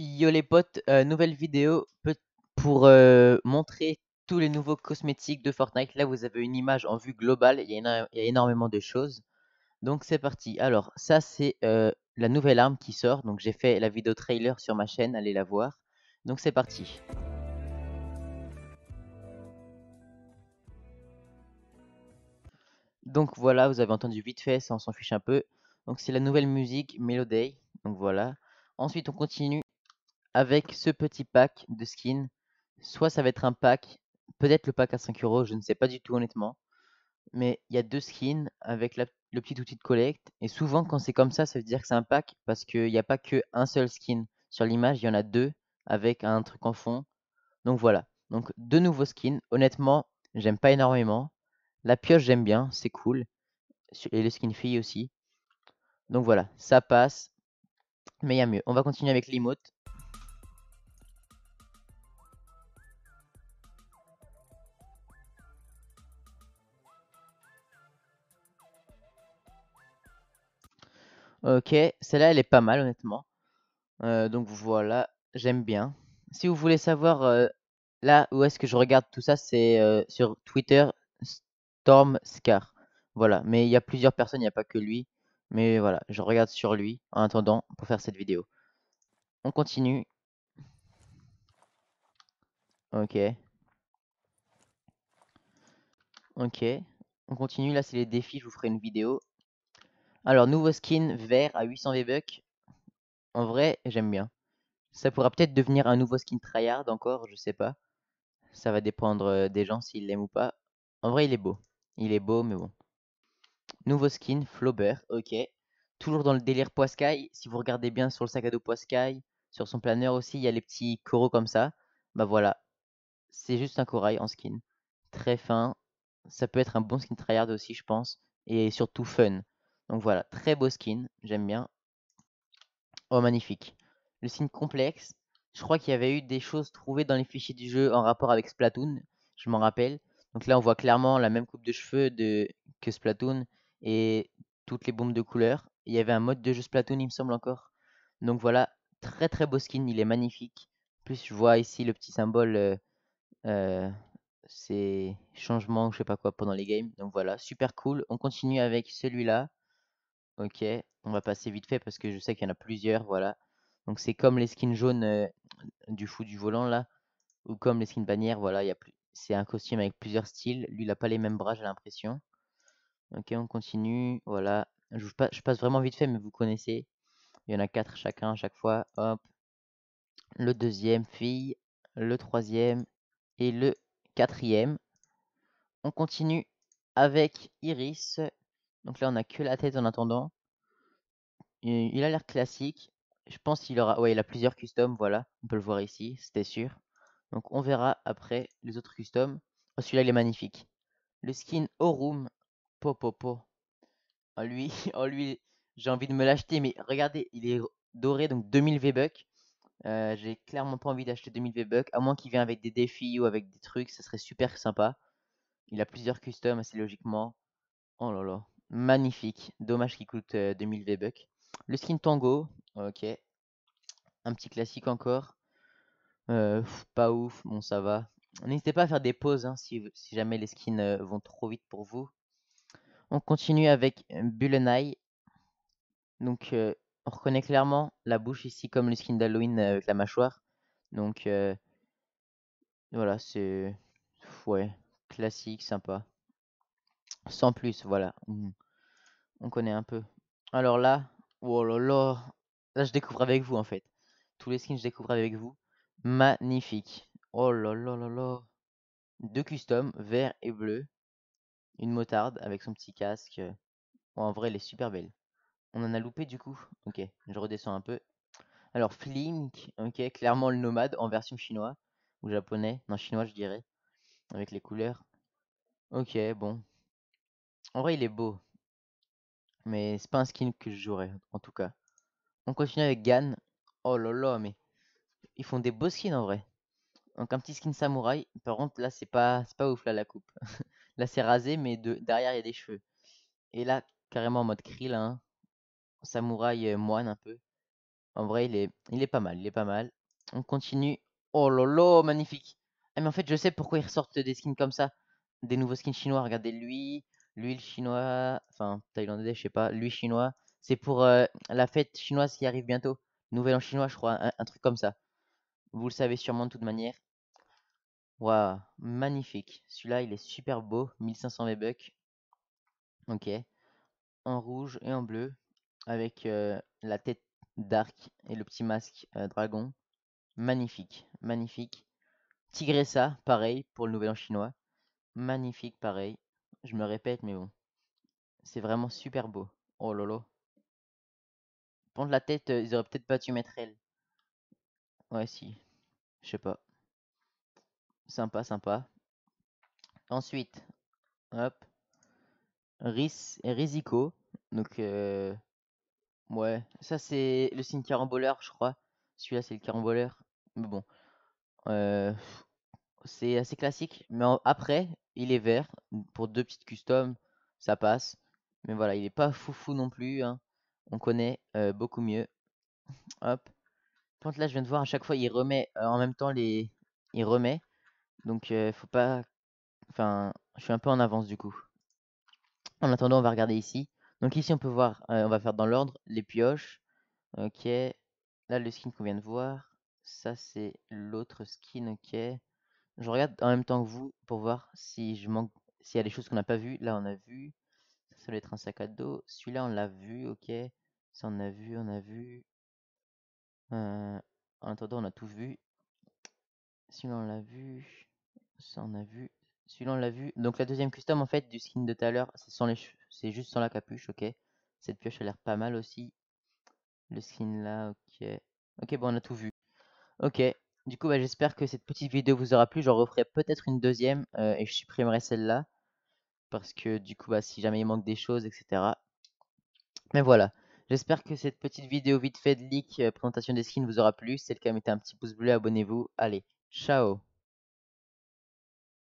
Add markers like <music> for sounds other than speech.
Yo les potes, euh, nouvelle vidéo pour euh, montrer tous les nouveaux cosmétiques de Fortnite. Là vous avez une image en vue globale, il y a, énormément de choses. Donc c'est parti. Alors ça c'est euh, la nouvelle arme qui sort. Donc j'ai fait la vidéo trailer sur ma chaîne, allez la voir. Donc c'est parti. Donc voilà, vous avez entendu vite fait, ça on s'en fiche un peu. Donc c'est la nouvelle musique Melody. Donc voilà. Ensuite on continue avec ce petit pack de skins. Soit ça va être un pack, peut-être le pack à 5 euros, je ne sais pas du tout honnêtement. Mais il y a deux skins avec le petit outil de collecte. Et souvent, quand c'est comme ça, ça veut dire que c'est un pack parce qu'il n'y a pas qu'un seul skin sur l'image, il y en a deux avec un truc en fond. Donc voilà. Donc deux nouveaux skins. Honnêtement, j'aime pas énormément. La pioche, j'aime bien, c'est cool. Et le skin fille aussi. Donc voilà, ça passe. Mais il y a mieux. On va continuer avec l'emote. Ok, celle-là, elle est pas mal, honnêtement. Euh, donc voilà, j'aime bien. Si vous voulez savoir euh, là où est-ce que je regarde tout ça, c'est euh, sur Twitter StormScar. Voilà, mais il y a plusieurs personnes, il n'y a pas que lui. Mais voilà, je regarde sur lui en attendant pour faire cette vidéo. On continue. Ok. Ok. On continue, là c'est les défis, je vous ferai une vidéo. Alors, nouveau skin vert à 800 V-Bucks. En vrai, j'aime bien. Ça pourra peut-être devenir un nouveau skin tryhard encore, je sais pas. Ça va dépendre euh, des gens s'ils l'aiment ou pas. En vrai, il est beau. Il est beau, mais bon. Nouveau skin, Flaubert, ok. Toujours dans le délire Poiscaille. Si vous regardez bien sur le sac à dos Poiscaille, sur son planeur aussi, il y a les petits coraux comme ça. Bah voilà. C'est juste un corail en skin. Très fin. Ça peut être un bon skin tryhard aussi, je pense. Et surtout fun. Donc voilà, très beau skin, j'aime bien. Oh, magnifique. Le skin complexe, je crois qu'il y avait eu des choses trouvées dans les fichiers du jeu en rapport avec Splatoon, je m'en rappelle. Donc là, on voit clairement la même coupe de cheveux de... que Splatoon et toutes les bombes de couleur. Il y avait un mode de jeu Splatoon, il me semble encore. Donc voilà, très très beau skin, il est magnifique. En plus, je vois ici le petit symbole, euh, euh, ces changements, je sais pas quoi, pendant les games. Donc voilà, super cool. On continue avec celui-là. Ok, on va passer vite fait parce que je sais qu'il y en a plusieurs, voilà. Donc c'est comme les skins jaunes euh, du fou du volant là, ou comme les skins bannières, voilà, c'est un costume avec plusieurs styles. Lui, il n'a pas les mêmes bras, j'ai l'impression. Ok, on continue, voilà. Je, je, passe vraiment vite fait, mais vous connaissez. Il y en a quatre chacun à chaque fois. Hop. Le deuxième, fille. Le troisième et le quatrième. On continue avec Iris donc là, on a que la tête en attendant. il a l'air classique. Je pense qu'il aura... Ouais, il a plusieurs customs, voilà. On peut le voir ici, c'était sûr. Donc on verra après les autres customs. Oh, celui-là, il est magnifique. Le skin Orum. Po, po, Oh, lui, <laughs> oh, lui j'ai envie de me l'acheter. Mais regardez, il est doré, donc 2000 V-Bucks. Euh, j'ai clairement pas envie d'acheter 2000 V-Bucks. À moins qu'il vienne avec des défis ou avec des trucs. Ça serait super sympa. Il a plusieurs customs assez logiquement. Oh là là. Magnifique. Dommage qu'il coûte 2000 euh, V-Bucks. Le skin Tango. Ok. Un petit classique encore. Euh, pas ouf. Bon, ça va. N'hésitez pas à faire des pauses hein, si, jamais les skins euh, vont trop vite pour vous. On continue avec Bullenai Donc, on reconnaît clairement la bouche ici comme le skin d'Halloween avec la mâchoire. Donc, voilà, c'est... Ouais, classique, sympa. Sans plus, voilà. On connaît un peu. Alors là, oh là là, là je découvre avec vous en fait. Tous les skins je découvre avec vous. Magnifique. Oh là là là là. Deux customs, vert et bleu. Une motarde avec son petit casque. Oh, en vrai, elle est super belle. On en a loupé du coup. Ok, je redescends un peu. Alors Flink, ok, clairement le nomade en version chinois. Ou japonais, non chinois je dirais. Avec les couleurs. Ok, bon, en vrai, il est beau. Mais c'est pas un skin que je jouerais, en tout cas. On continue avec Gan. Oh lolo, mais ils font des beaux skins en vrai. Donc un petit skin samouraï. Par contre, là, c'est pas, pas ouf là la coupe. <laughs> là, c'est rasé, mais derrière, il y a des cheveux. Et là, carrément en mode krill, hein. Samouraï euh, moine un peu. En vrai, il est, il est pas mal, il est pas mal. On continue. Oh lolo, magnifique. Ah, mais en fait, je sais pourquoi ils ressortent des skins comme ça. Des nouveaux skins chinois. Regardez lui, l'huile chinoise, enfin thaïlandais, je sais pas, l'huile chinoise. C'est pour euh, la fête chinoise qui arrive bientôt. Nouvel en chinois, je crois, un, truc comme ça. Vous le savez sûrement de toute manière. Waouh, magnifique. Celui-là, il est super beau, 1500 V-Bucks. Ok. En rouge et en bleu, avec euh, la tête d'arc et le petit masque euh, dragon. Magnifique, magnifique. Tigressa, pareil, pour le nouvel an chinois. Magnifique, pareil. Je me répète, mais bon. C'est vraiment super beau. Oh lolo. Pendre la tête, euh, ils auraient peut-être pas dû mettre elle. Ouais, si. Je sais pas. Sympa, sympa. Ensuite, hop. Ris et Risico. Donc, euh, ouais. Ça, c'est le signe caramboleur, je crois. Celui-là, c'est le caramboleur. Mais bon. Euh, c'est assez classique. Mais après, il est vert. Pour deux petites customs, ça passe. Mais voilà, il est pas foufou non plus. Hein. On connaît euh, beaucoup mieux. <laughs> Hop. Quand là, je viens de voir, à chaque fois, il remet euh, en même temps les... Il remet. Donc, euh, faut pas... Enfin, je suis un peu en avance du coup. En attendant, on va regarder ici. Donc ici, on peut voir, on va faire dans l'ordre, les pioches. Ok. Là, le skin qu'on vient de voir. Ça, c'est l'autre skin, ok. Je regarde en même temps que vous pour voir si je manque, s'il y a des choses qu'on n'a pas vues. Là, on a vu. Ça, doit être un sac à dos. Celui-là, on l'a vu, ok. Ça, on a vu, on a vu. Euh, en attendant, on a tout vu. Celui-là, on l'a vu. Ça, on a vu. Celui-là, on l'a vu. Donc, la deuxième custom, en fait, du skin de tout à l'heure, c'est sans les c'est juste sans la capuche, ok. Cette pioche a l'air pas mal aussi. Le skin là, ok. Ok, bon, on a tout vu. Ok, du coup, bah, j'espère que cette petite vidéo vous aura plu. J'en referai peut-être une deuxième euh, et je supprimerai celle-là. Parce que du coup, bah, si jamais il manque des choses, etc. Mais voilà. J'espère que cette petite vidéo vite fait de leak, euh, présentation des skins, vous aura plu. Si c'est le cas, mettez un petit pouce bleu, abonnez-vous. Allez, ciao